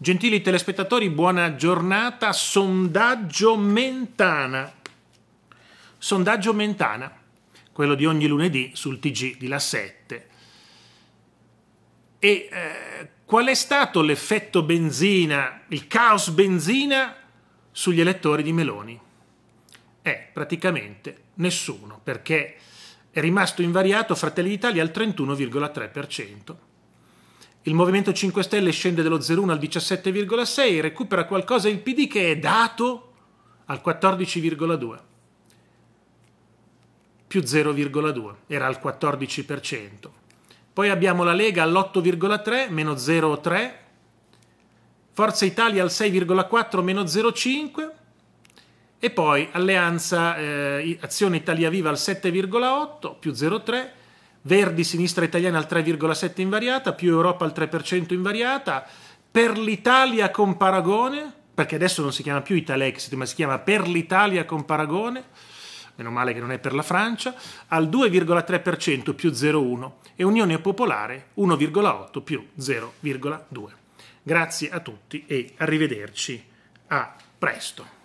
Gentili telespettatori, buona giornata. Sondaggio Mentana. Sondaggio Mentana, quello di ogni lunedì sul TG di La 7. E eh, qual è stato l'effetto benzina, il caos benzina sugli elettori di Meloni? Eh, praticamente nessuno, perché è rimasto invariato Fratelli d'Italia al 31,3%. Il Movimento 5 Stelle scende dallo 0,1 al 17,6 recupera qualcosa il PD che è dato al 14,2 più 0,2, era al 14%. Poi abbiamo la Lega all'8,3, meno 0,3, Forza Italia al 6,4, meno 0,5 e poi Alleanza eh, Azione Italia Viva al 7,8, più 0,3, Verdi sinistra italiana al 3,7 invariata, più Europa al 3% invariata, per l'Italia con paragone, perché adesso non si chiama più Italexit, ma si chiama per l'Italia con paragone, meno male che non è per la Francia, al 2,3% più 0,1 e Unione Popolare 1,8 più 0,2. Grazie a tutti e arrivederci a presto.